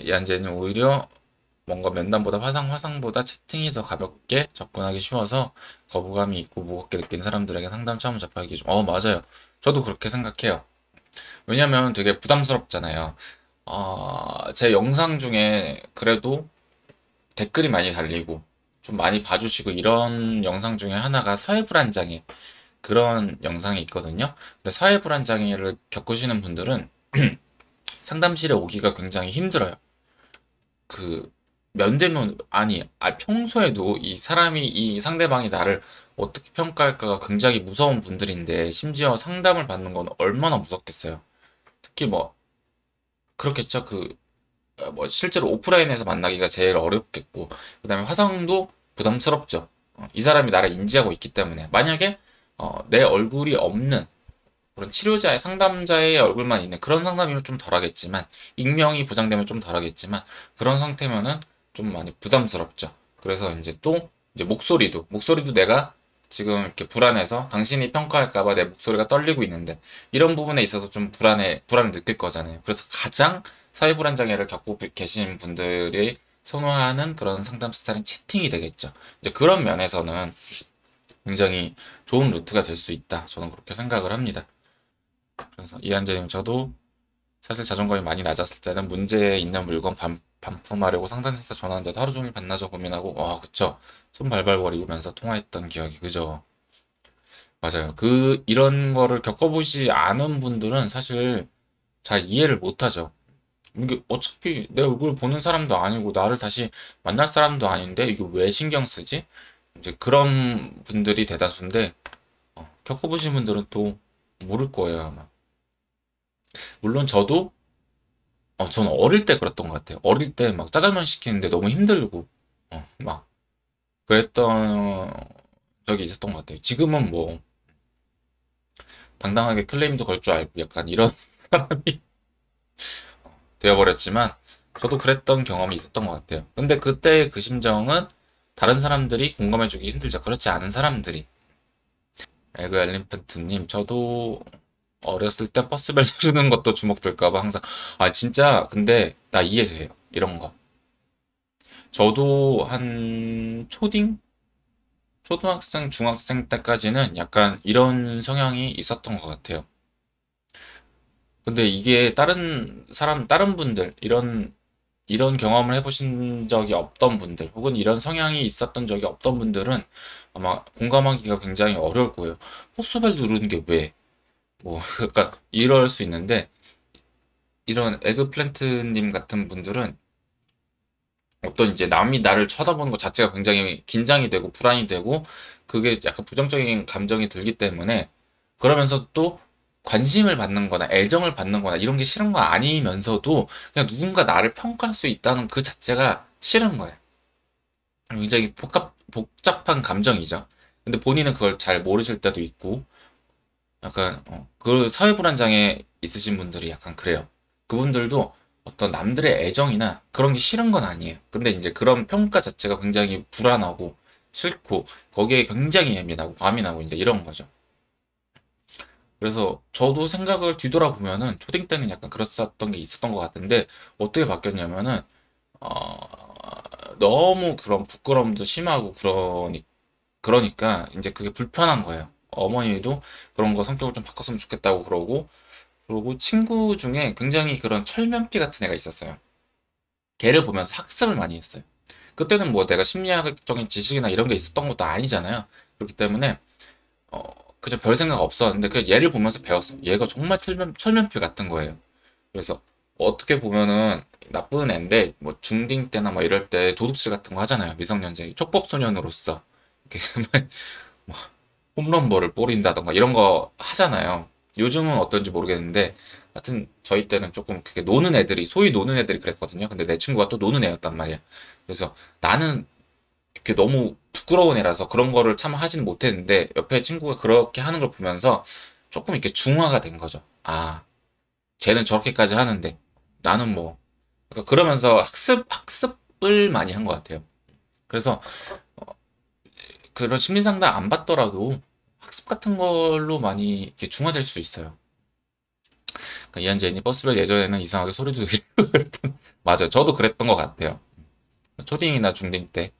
이한재는 오히려 뭔가 면담보다 화상, 화상보다 채팅이 더 가볍게 접근하기 쉬워서 거부감이 있고 무겁게 느낀 사람들에게 상담 처음 접하기 좀, 어, 맞아요. 저도 그렇게 생각해요. 왜냐면 되게 부담스럽잖아요. 어, 제 영상 중에 그래도 댓글이 많이 달리고 좀 많이 봐주시고 이런 영상 중에 하나가 사회불안장애 그런 영상이 있거든요. 근데 사회불안장애를 겪으시는 분들은 상담실에 오기가 굉장히 힘들어요. 그 면대면 아니 아 평소에도 이 사람이 이 상대방이 나를 어떻게 평가할까가 굉장히 무서운 분들인데 심지어 상담을 받는 건 얼마나 무섭겠어요. 특히 뭐 그렇겠죠. 그뭐 실제로 오프라인에서 만나기가 제일 어렵겠고 그다음에 화상도 부담스럽죠. 어, 이 사람이 나를 인지하고 있기 때문에 만약에 어, 내 얼굴이 없는 물론 치료자의 상담자의 얼굴만 있는 그런 상담이면 좀 덜하겠지만 익명이 보장되면 좀 덜하겠지만 그런 상태면은 좀 많이 부담스럽죠. 그래서 이제 또 이제 목소리도 목소리도 내가 지금 이렇게 불안해서 당신이 평가할까봐 내 목소리가 떨리고 있는데 이런 부분에 있어서 좀 불안해 불안을 느낄 거잖아요. 그래서 가장 사회 불안 장애를 겪고 계신 분들이 선호하는 그런 상담 스타일은 채팅이 되겠죠. 이제 그런 면에서는 굉장히 좋은 루트가 될 수 있다. 저는 그렇게 생각을 합니다. 그래서 이한재님 저도 사실 자존감이 많이 낮았을 때는 문제 에 있는 물건 반, 품하려고 상담센터 전화하는데도 하루 종일 반나절 고민하고 와 그쵸 손 발발거리면서 통화했던 기억이 그죠 맞아요 그 이런 거를 겪어보지 않은 분들은 사실 잘 이해를 못하죠 이게 어차피 내 얼굴 보는 사람도 아니고 나를 다시 만날 사람도 아닌데 이게 왜 신경 쓰지 이제 그런 분들이 대다수인데 어, 겪어보신 분들은 또 모를 거예요 아마 물론 저도 어, 저는 어릴 때 그랬던 것 같아요. 어릴 때 막 짜장면 시키는데 너무 힘들고 어, 막 그랬던 적이 있었던 것 같아요. 지금은 뭐 당당하게 클레임도 걸 줄 알고 약간 이런 사람이 되어버렸지만 저도 그랬던 경험이 있었던 것 같아요. 근데 그때 그 심정은 다른 사람들이 공감해주기 힘들죠. 그렇지 않은 사람들이. 에그 엘리펀트님, 저도 어렸을 때 버스벨 쳐주는 것도 주목될까봐 항상 아 진짜 근데 나 이해돼요 이런 거 저도 한 초딩 초등학생 중학생 때까지는 약간 이런 성향이 있었던 것 같아요 근데 이게 다른 사람 다른 분들 이런 이런 경험을 해보신 적이 없던 분들 혹은 이런 성향이 있었던 적이 없던 분들은 아마 공감하기가 굉장히 어려울 거예요 포스벨 누르는 게왜 뭐 그러니까 이럴 수 있는데 이런 에그플랜트님 같은 분들은 어떤 이제 남이 나를 쳐다보는 것 자체가 굉장히 긴장이 되고 불안이 되고 그게 약간 부정적인 감정이 들기 때문에 그러면서 또 관심을 받는 거나 애정을 받는 거나 이런 게 싫은 거 아니면서도 그냥 누군가 나를 평가할 수 있다는 그 자체가 싫은 거예요. 굉장히 복잡, 복잡한 감정이죠. 근데 본인은 그걸 잘 모르실 때도 있고 약간 어, 그 사회 불안장애 있으신 분들이 약간 그래요. 그분들도 어떤 남들의 애정이나 그런 게 싫은 건 아니에요. 근데 이제 그런 평가 자체가 굉장히 불안하고 싫고 거기에 굉장히 예민하고 과민하고 이제 이런 거죠. 그래서 저도 생각을 뒤돌아보면은 초딩 때는 약간 그랬었던 게 있었던 것 같은데 어떻게 바뀌었냐면은 어, 너무 그런 부끄러움도 심하고 그러니 그러니까 이제 그게 불편한 거예요. 어머니도 그런 거 성격을 좀 바꿨으면 좋겠다고 그러고 그리고 친구 중에 굉장히 그런 철면피 같은 애가 있었어요. 걔를 보면서 학습을 많이 했어요. 그때는 뭐 내가 심리학적인 지식이나 이런 게 있었던 것도 아니잖아요. 그렇기 때문에 어 그냥 별 생각 없었는데 그 얘를 보면서 배웠어요. 얘가 정말 철면, 철면피 같은 거예요. 그래서 어떻게 보면은 나쁜 애인데 뭐 중딩 때나 뭐 이럴 때 도둑질 같은 거 하잖아요 미성년자 촉법 소년으로서 이렇게 뭐 홈런볼을 뿌린다던가 이런 거 하잖아요. 요즘은 어떤지 모르겠는데 하여튼 저희 때는 조금 그게 노는 애들이 소위 노는 애들이 그랬거든요. 근데 내 친구가 또 노는 애였단 말이야. 그래서 나는 이렇게 너무 부끄러운 애라서 그런 거를 참 하지는 못했는데 옆에 친구가 그렇게 하는 걸 보면서 조금 이렇게 중화가 된 거죠. 아, 쟤는 저렇게까지 하는데 나는 뭐 그러니까 그러면서 학습 학습을 많이 한 것 같아요. 그래서 그런 심리 상담 안 받더라도 학습 같은 걸로 많이 이렇게 중화될 수 있어요. 그러니까 이한재님 버스별 예전에는 이상하게 소리도 들리고 맞아요. 저도 그랬던 것 같아요. 초딩이나 중딩 때